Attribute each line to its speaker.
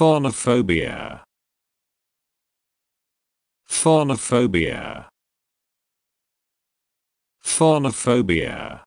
Speaker 1: Phonophobia. Phonophobia. Phonophobia.